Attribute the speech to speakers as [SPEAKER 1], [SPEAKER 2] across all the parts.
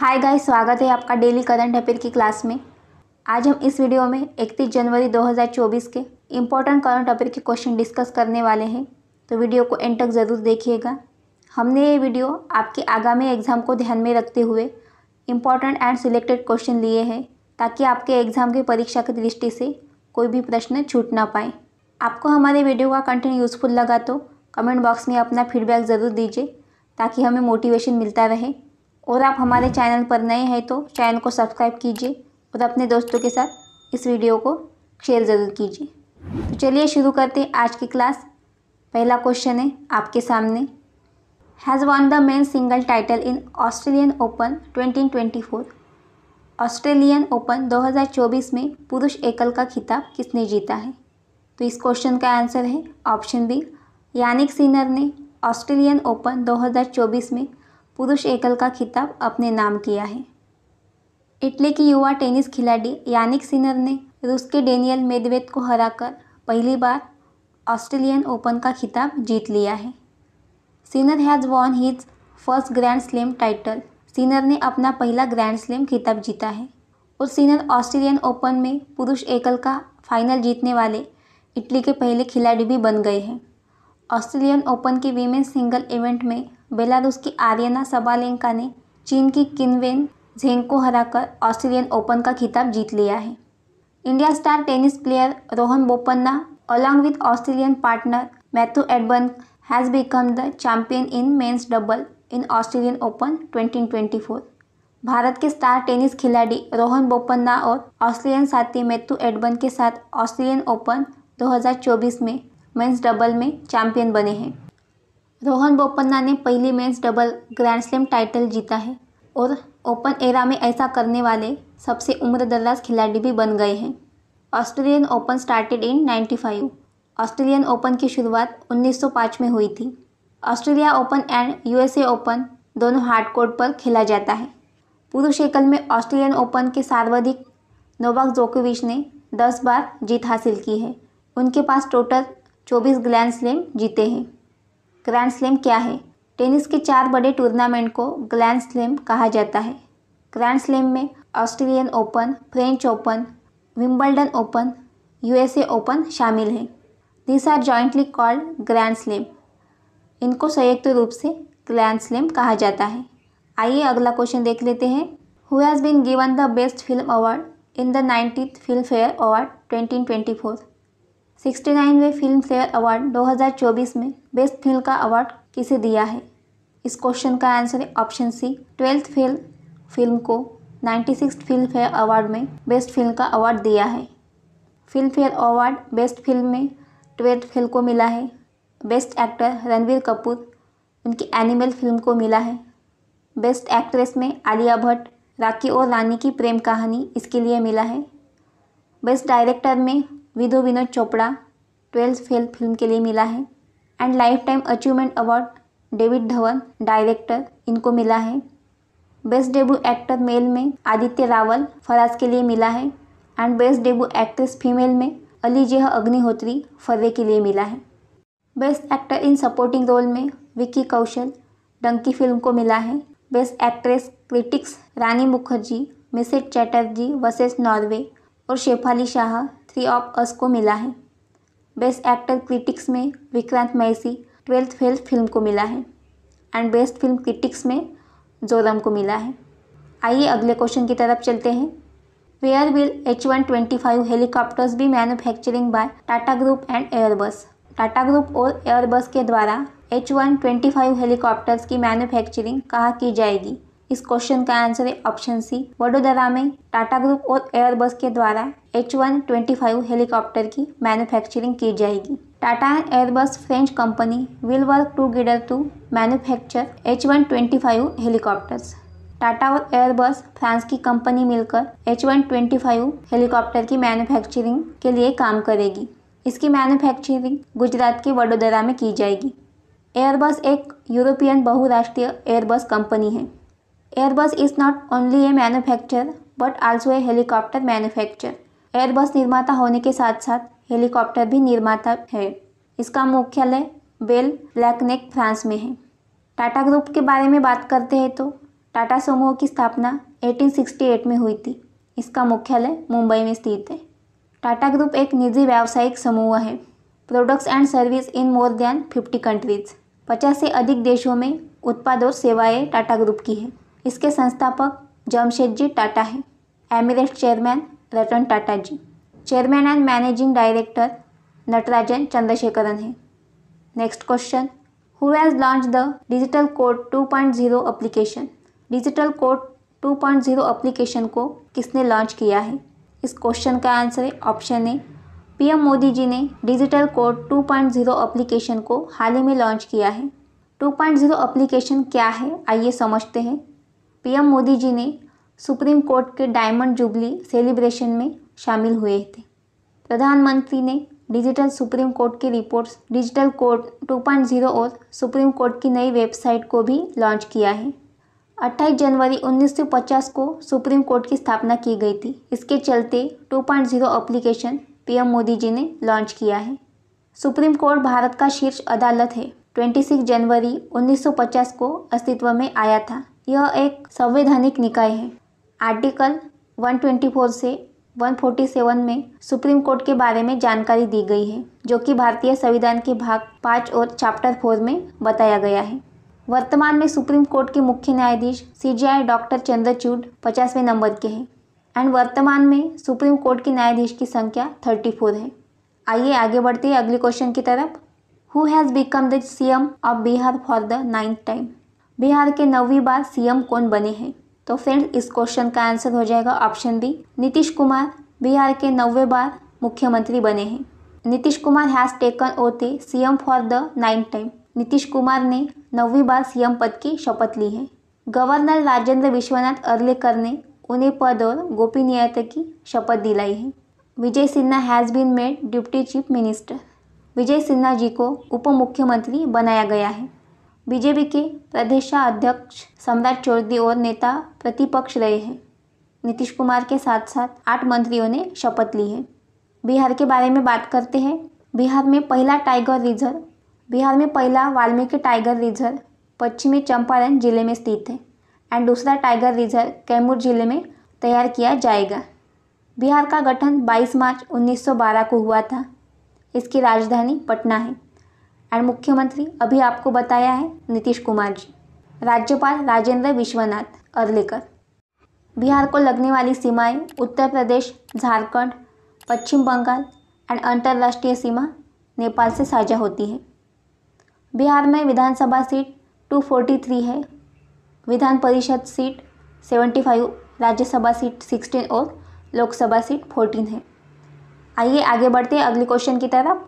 [SPEAKER 1] Hi guys स्वागत है आपका डेली करंट अफेयर की क्लास में आज हम इस वीडियो में 31 जनवरी 2024 के इम्पोर्टेंट करंट अफेयर के क्वेश्चन डिस्कस करने वाले हैं तो वीडियो को एंड तक ज़रूर देखिएगा हमने ये वीडियो आपके आगामी एग्ज़ाम को ध्यान में रखते हुए इम्पोर्टेंट एंड सिलेक्टेड क्वेश्चन लिए हैं ताकि आपके एग्ज़ाम की परीक्षा की दृष्टि से कोई भी प्रश्न छूट ना पाए आपको हमारे वीडियो का कंटेंट यूज़फुल लगा तो कमेंट बॉक्स में अपना फीडबैक ज़रूर दीजिए ताकि हमें मोटिवेशन मिलता रहे और आप हमारे चैनल पर नए हैं तो चैनल को सब्सक्राइब कीजिए और अपने दोस्तों के साथ इस वीडियो को शेयर ज़रूर कीजिए तो चलिए शुरू करते हैं आज की क्लास पहला क्वेश्चन है आपके सामने has won the men single title in Australian Open 2024 Australian Open 2024 में पुरुष एकल का खिताब किसने जीता है तो इस क्वेश्चन का आंसर है ऑप्शन बी यानिक सीनर ने ऑस्ट्रेलियन ओपन 2024 में पुरुष एकल का खिताब अपने नाम किया है इटली की युवा टेनिस खिलाड़ी यानिक सिनर ने रूस के डेनियल मेदवेद को हराकर पहली बार ऑस्ट्रेलियन ओपन का खिताब जीत लिया है Sinner has won his first grand slam title Sinner ने अपना पहला ग्रैंड स्लैम खिताब जीता है और सिनर ऑस्ट्रेलियन ओपन में पुरुष एकल का फाइनल जीतने वाले इटली के पहले खिलाड़ी भी बन गए हैं ऑस्ट्रेलियन ओपन के वीमेन सिंगल इवेंट में बेलारूस की आर्यना सबालेंका ने चीन की किनवेन झेंग को हराकर ऑस्ट्रेलियन ओपन का खिताब जीत लिया है India star tennis player Rohan Bopanna along with Australian partner Matthew Ebden has become the champion in men's double in Australian Open 2024 Bharat के स्टार टेनिस खिलाड़ी रोहन बोपन्ना और ऑस्ट्रेलियन साथी मैथ्यू एडबर्न के साथ ऑस्ट्रेलियन ओपन 2024 में मेंस डबल में चैंपियन बने हैं रोहन बोपन्ना ने पहली men's double grand slam title जीता है और ओपन एरा में ऐसा करने वाले सबसे उम्र दराज खिलाड़ी भी बन गए हैं Australian Open started in 95 Australian Open की शुरुआत 1905 में हुई थी Australia Open and USA Open दोनों हार्ड कोर्ट पर खेला जाता है पुरुष एकल में ऑस्ट्रेलियन ओपन के सर्वाधिक नोवाक जोकोविच ने 10 बार जीत हासिल की है उनके पास टोटल 24 ग्रैंड स्लैम जीते हैं ग्रैंड स्लैम क्या है टेनिस के चार बड़े टूर्नामेंट को ग्रैंड स्लैम कहा जाता है ग्रैंड स्लैम में Australian Open French Open Wimbledon Open USA Open शामिल हैं this are jointly called grand slam इनको संयुक्त तो रूप से ग्रैंड स्लैम कहा जाता है आइए अगला क्वेश्चन देख लेते हैं who has been given the best film award in the ninetieth Filmfare award twenty twenty four sixty नाइनवें फिल्म फेयर अवार्ड 2024 में बेस्ट फिल्म का अवार्ड किसे दिया है इस क्वेश्चन का आंसर है option C Twelfth Fail film को ninety six Filmfare award में बेस्ट फिल्म का अवार्ड दिया है Filmfare award best film में ट्वेल्थ फेल को मिला है बेस्ट एक्टर रणवीर कपूर उनकी एनिमल फिल्म को मिला है बेस्ट एक्ट्रेस में आलिया भट्ट राखी और रानी की प्रेम कहानी इसके लिए मिला है बेस्ट डायरेक्टर में Vidhu Vinod Chopra Twelfth Fail film के लिए मिला है and lifetime achievement award David Dhawan director इनको मिला है बेस्ट डेब्यू एक्टर मेल में आदित्य रावल फराज के लिए मिला है and best debut actress female में अली जेह अग्निहोत्री फर्रे के लिए मिला है best actor in supporting role में विक्की कौशल डंकी फिल्म को मिला है best actress critics Rani Mukherji Mrs Chatterjee versus Norway और Shefali Shah Three of Us को मिला है बेस्ट एक्टर क्रिटिक्स में Vikrant Massey Twelfth Fail film को मिला है एंड बेस्ट फिल्म क्रिटिक्स में जोरम को मिला है आइए अगले क्वेश्चन की तरफ चलते हैं where will H one twenty five helicopters भी manufacturing by Tata group and Airbus Tata group और एयरबस के द्वारा H one twenty five helicopters की मैन्युफैक्चरिंग कहाँ की जाएगी इस क्वेश्चन का आंसर है ऑप्शन सी वडोदरा में टाटा ग्रुप और एयरबस के द्वारा H one twenty five helicopter की मैन्युफैक्चरिंग की जाएगी Tata and Airbus French company will work together to manufacture H one twenty five helicopters Tata और एयरबस फ्रांस की कंपनी मिलकर H one twenty five helicopter की मैन्युफैक्चरिंग के लिए काम करेगी इसकी मैन्युफैक्चरिंग गुजरात के वडोदरा में की जाएगी एयरबस एक यूरोपियन बहुराष्ट्रीय एयरबस कंपनी है Airbus is not only a manufacture but also a helicopter manufacture Airbus निर्माता होने के साथ साथ हेलीकॉप्टर भी निर्माता है इसका मुख्यालय बेल ब्लैकनेक फ्रांस में है टाटा ग्रुप के बारे में बात करते हैं तो टाटा समूह की स्थापना 1868 में हुई थी इसका मुख्यालय मुंबई में स्थित है टाटा ग्रुप एक निजी व्यावसायिक समूह है products and service in more than fifty countries पचास से अधिक देशों में उत्पाद और सेवाएं टाटा ग्रुप की है इसके संस्थापक जमशेद जी टाटा है emeritus chairman Ratan Tata ji chairman and managing director Natarajan Chandrasekaran है next question who has launch the digital code 2.0 application digital code 2.0 application को किसने लॉन्च किया है इस क्वेश्चन का आंसर है option A PM Modi ji ने डिजिटल कोड 2.0 अप्लीकेशन को हाल ही में लॉन्च किया है 2.0 अप्लीकेशन क्या है आइए समझते हैं पीएम मोदी जी ने सुप्रीम कोर्ट के डायमंड जुबली सेलिब्रेशन में शामिल हुए थे प्रधानमंत्री ने डिजिटल सुप्रीम कोर्ट की रिपोर्ट्स डिजिटल कोर्ट 2.0 और सुप्रीम कोर्ट की नई वेबसाइट को भी लॉन्च किया है 28 जनवरी 1950 को सुप्रीम कोर्ट की स्थापना की गई थी इसके चलते 2.0 एप्लीकेशन पीएम मोदी जी ने लॉन्च किया है सुप्रीम कोर्ट भारत का शीर्ष अदालत है 26 जनवरी 1950 को अस्तित्व में आया था यह एक संवैधानिक निकाय है आर्टिकल 124 से 147 में सुप्रीम कोर्ट के बारे में जानकारी दी गई है जो कि भारतीय संविधान के भाग पाँच और चैप्टर फोर में बताया गया है वर्तमान में सुप्रीम कोर्ट के मुख्य न्यायाधीश सी जी आई डॉक्टर चंद्रचूड पचासवें नंबर के हैं एंड वर्तमान में सुप्रीम कोर्ट के न्यायाधीश की संख्या थर्टी फोर है आइए आगे बढ़ते हैं अगले क्वेश्चन की तरफ who has become the C M of Bihar for the ninth time Bihar के नौवीं बार एम कौन बने हैं तो फ्रेंड इस क्वेश्चन का आंसर हो जाएगा ऑप्शन बी नीतीश कुमार बिहार के नौवे बार मुख्यमंत्री बने हैं Nitish Kumar has taken oath CM for the ninth time Nitish Kumar ने नौवीं बार सीएम पद की शपथ ली है गवर्नर राजेंद्र विश्वनाथ अर्लेकर ने उन्हें पद और गोपनीयता की शपथ दिलाई है Vijay Sinha has been made deputy chief minister Vijay Sinha ji को उप मुख्यमंत्री बनाया गया है बीजेपी के प्रदेशाध्यक्ष सम्राट चौधरी और नेता प्रतिपक्ष रहे हैं नीतीश कुमार के साथ साथ आठ मंत्रियों ने शपथ ली है बिहार के बारे में बात करते हैं बिहार में पहला टाइगर रिजर्व बिहार में पहला वाल्मीकि टाइगर रिजर्व पश्चिमी चंपारण जिले में स्थित है एंड दूसरा टाइगर रिजर्व कैमूर जिले में तैयार किया जाएगा बिहार का गठन 22 मार्च 1912 को हुआ था इसकी राजधानी पटना है एंड मुख्यमंत्री अभी आपको बताया है नीतीश कुमार जी राज्यपाल राजेंद्र विश्वनाथ अर्लेकर बिहार को लगने वाली सीमाएं उत्तर प्रदेश झारखंड, पश्चिम बंगाल एंड अंतर्राष्ट्रीय सीमा नेपाल से साझा होती है बिहार में विधानसभा सीट 243 है विधान परिषद सीट 75, राज्यसभा सीट 16 और लोकसभा सीट 14 है आइए आगे बढ़ते हैं अगले क्वेश्चन की तरफ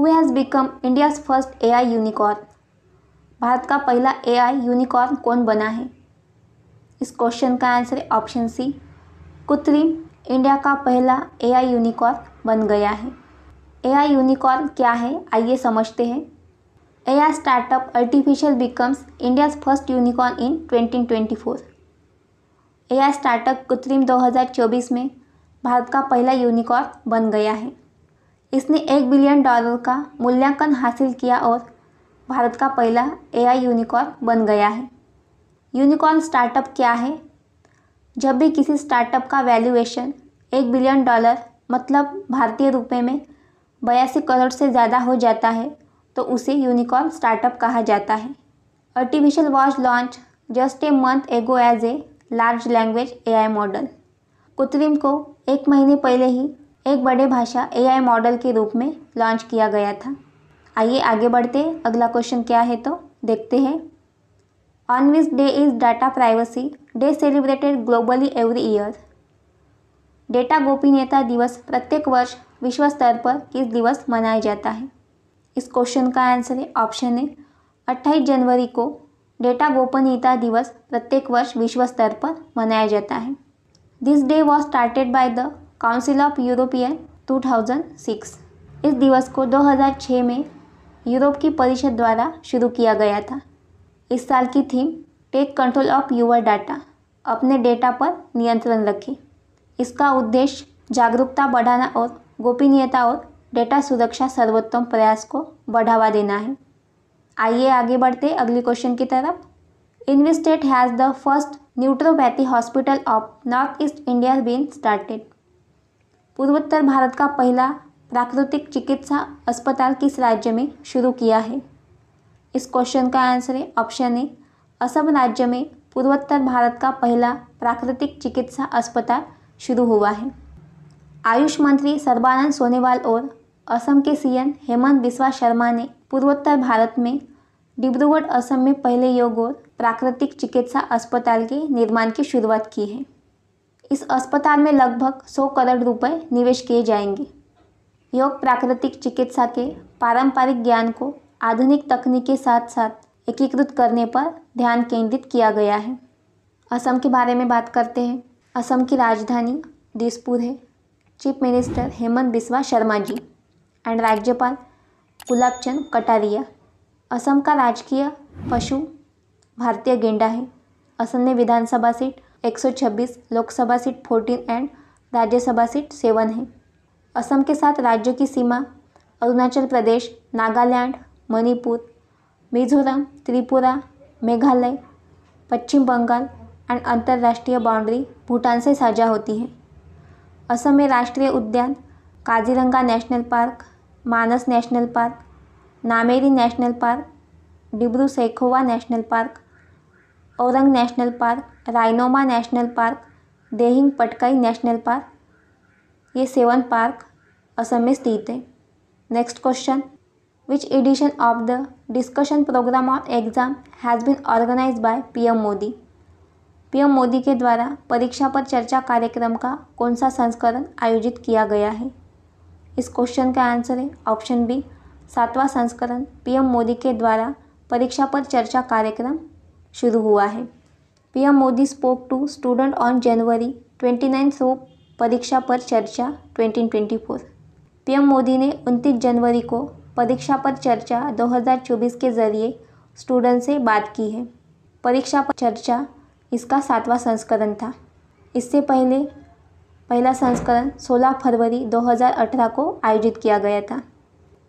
[SPEAKER 1] who has become India's first A I unicorn Bharat का पहला ए आई यूनिकॉर्न कौन बना है इस क्वेश्चन का आंसर है ऑप्शन सी कृत्रिम इंडिया का पहला ए आई यूनिकॉर्न बन गया है ए आई यूनिकॉर्न क्या है आइए समझते हैं A I startup artificial becomes India's first unicorn in twenty twenty four A I startup कृत्रिम दो हज़ार चौबीस में भारत का पहला यूनिकॉर्न बन गया है इसने एक बिलियन डॉलर का मूल्यांकन हासिल किया और भारत का पहला एआई यूनिकॉर्न बन गया है यूनिकॉर्न स्टार्टअप क्या है जब भी किसी स्टार्टअप का वैल्यूएशन एक बिलियन डॉलर मतलब भारतीय रुपए में बयासी करोड़ से ज़्यादा हो जाता है तो उसे यूनिकॉर्न स्टार्टअप कहा जाता है artificial watch launch just a month ago as a large language AI model कृत्रिम को एक महीने पहले ही एक बड़े भाषा एआई मॉडल के रूप में लॉन्च किया गया था आइए आगे बढ़ते अगला क्वेश्चन क्या है तो देखते हैं on this day is data privacy day celebrated globally every year डेटा गोपनीयता दिवस प्रत्येक वर्ष विश्व स्तर पर किस दिवस मनाया जाता है इस क्वेश्चन का आंसर है ऑप्शन है अट्ठाईस जनवरी को डेटा गोपनीयता दिवस प्रत्येक वर्ष विश्व स्तर पर मनाया जाता है this day was started by the Council of European 2006 इस दिवस को 2006 में यूरोप की परिषद द्वारा शुरू किया गया था इस साल की theme take control of your data अपने डेटा पर नियंत्रण रखें इसका उद्देश्य जागरूकता बढ़ाना और गोपनीयता और डेटा सुरक्षा सर्वोत्तम प्रयास को बढ़ावा देना है आइए आगे बढ़ते अगले क्वेश्चन की तरफ in which state has the first naturopathy hospital of North East India been started पूर्वोत्तर भारत का पहला प्राकृतिक चिकित्सा अस्पताल किस राज्य में शुरू किया है इस क्वेश्चन का आंसर है ऑप्शन ए असम राज्य में पूर्वोत्तर भारत का पहला प्राकृतिक चिकित्सा अस्पताल शुरू हुआ है आयुष मंत्री सर्बानंद सोनेवाल और असम के सीएम हेमंत बिस्वा शर्मा ने पूर्वोत्तर भारत में डिब्रूगढ़ असम में पहले योग और प्राकृतिक चिकित्सा अस्पताल के निर्माण की शुरुआत की है इस अस्पताल में लगभग 100 करोड़ रुपए निवेश किए जाएंगे योग प्राकृतिक चिकित्सा के पारंपरिक ज्ञान को आधुनिक तकनीक के साथ साथ एकीकृत करने पर ध्यान केंद्रित किया गया है असम के बारे में बात करते हैं असम की राजधानी दिसपुर है chief minister Hemant Biswa Sarma ji and राज्यपाल गुलाब चंद कटारिया असम का राजकीय पशु भारतीय गेंडा है असम में विधानसभा सीट एक सौ छब्बीस Lok Sabha seat fourteen and Rajya Sabha seat seven है असम के साथ राज्यों की सीमा अरुणाचल प्रदेश नागालैंड मणिपुर मिजोरम त्रिपुरा मेघालय पश्चिम बंगाल एंड अंतर्राष्ट्रीय बाउंड्री भूटान से साझा होती है असम में राष्ट्रीय उद्यान Kaziranga National Park Manas National Park Nameri National Park Dibru Saikhowa National Park Orang National Park Raimona National Park Dehing Patkai National Park ये सेवन पार्क असम में स्थित है next question which edition of the discussion program और exam has been organise by PM Modi PM Modi के द्वारा परीक्षा पर चर्चा कार्यक्रम का कौन सा संस्करण आयोजित किया गया है इस क्वेश्चन का आंसर है ऑप्शन बी सातवां संस्करण पीएम मोदी के द्वारा परीक्षा पर चर्चा कार्यक्रम शुरू हुआ है PM Modi spoke to student on January twenty ninth so Pariksha Par Charcha twenty twenty four PM Modi ने उनतीस जनवरी को परीक्षा पर चर्चा 2024 के जरिए स्टूडेंट से बात की है परीक्षा पर चर्चा इसका सातवां संस्करण था इससे पहले पहला संस्करण 16 फरवरी 2018 को आयोजित किया गया था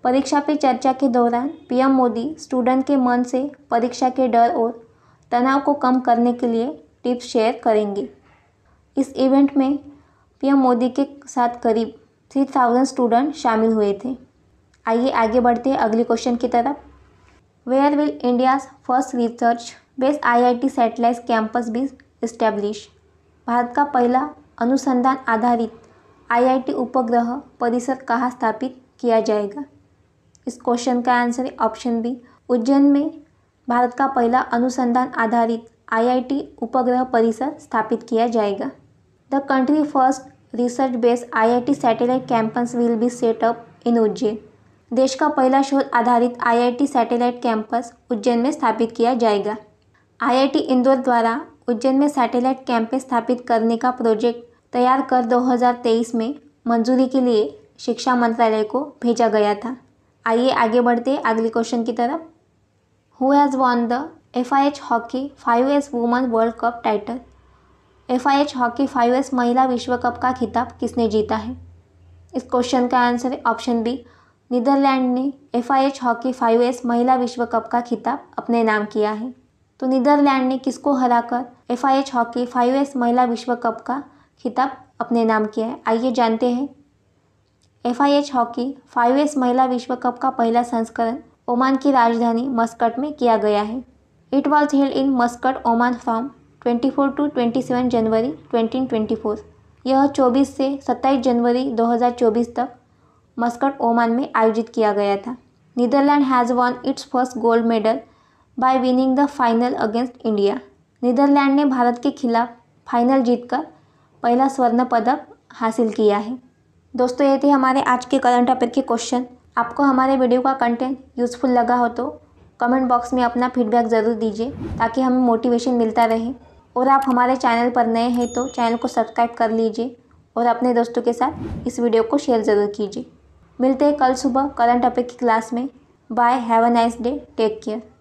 [SPEAKER 1] परीक्षा पे चर्चा के दौरान पीएम मोदी स्टूडेंट के मन से परीक्षा के डर और तनाव को कम करने के लिए टिप्स शेयर करेंगे इस इवेंट में पीएम मोदी के साथ करीब थ्री थाउजेंड स्टूडेंट शामिल हुए थे आइए आगे बढ़ते हैं अगले क्वेश्चन की तरफ where will India's first research based IIT satellite campus be establish Bharat का पहला अनुसंधान आधारित आईआईटी उपग्रह परिसर कहाँ स्थापित किया जाएगा इस क्वेश्चन का आंसर है ऑप्शन बी उज्जैन में भारत का पहला अनुसंधान आधारित आईआईटी उपग्रह परिसर स्थापित किया जाएगा the country first research based IIT satellite campus will be set up in Ujjain देश का पहला शोध आधारित आईआईटी सैटेलाइट कैंपस उज्जैन में स्थापित किया जाएगा आईआईटी इंदौर द्वारा उज्जैन में सैटेलाइट कैंपस स्थापित करने का प्रोजेक्ट तैयार कर 2023 में मंजूरी के लिए शिक्षा मंत्रालय को भेजा गया था आइए आगे बढ़ते अगले क्वेश्चन की तरफ who has won the FIH Hockey 5S Women World Cup title? FIH Hockey 5S महिला विश्व कप का खिताब किसने जीता है इस क्वेश्चन का आंसर है ऑप्शन बी नीदरलैंड ने F I H hockey five S महिला विश्व कप का खिताब अपने नाम किया है तो नीदरलैंड ने किसको हराकर F I H hockey five S महिला विश्व कप का खिताब अपने नाम किया है आइए जानते हैं F I H hockey five S महिला विश्व कप का पहला संस्करण ओमान की राजधानी मस्कट में किया गया है it was held in Muscat Oman from 24 to 27 January 2024 यह 24 से 27 जनवरी 2024 तक मस्कट ओमान में आयोजित किया गया था Netherlands has won its first gold medal by winning the final against India Netherlands ने भारत के खिलाफ फाइनल जीतकर पहला स्वर्ण पदक हासिल किया है दोस्तों ये थे हमारे आज के करंट अफेयर के क्वेश्चन आपको हमारे वीडियो का कंटेंट यूज़फुल लगा हो तो कमेंट बॉक्स में अपना फीडबैक ज़रूर दीजिए ताकि हमें मोटिवेशन मिलता रहे और आप हमारे चैनल पर नए हैं तो चैनल को सब्सक्राइब कर लीजिए और अपने दोस्तों के साथ इस वीडियो को शेयर ज़रूर कीजिए मिलते हैं कल सुबह करंट टॉपिक की क्लास में bye have a nice day take care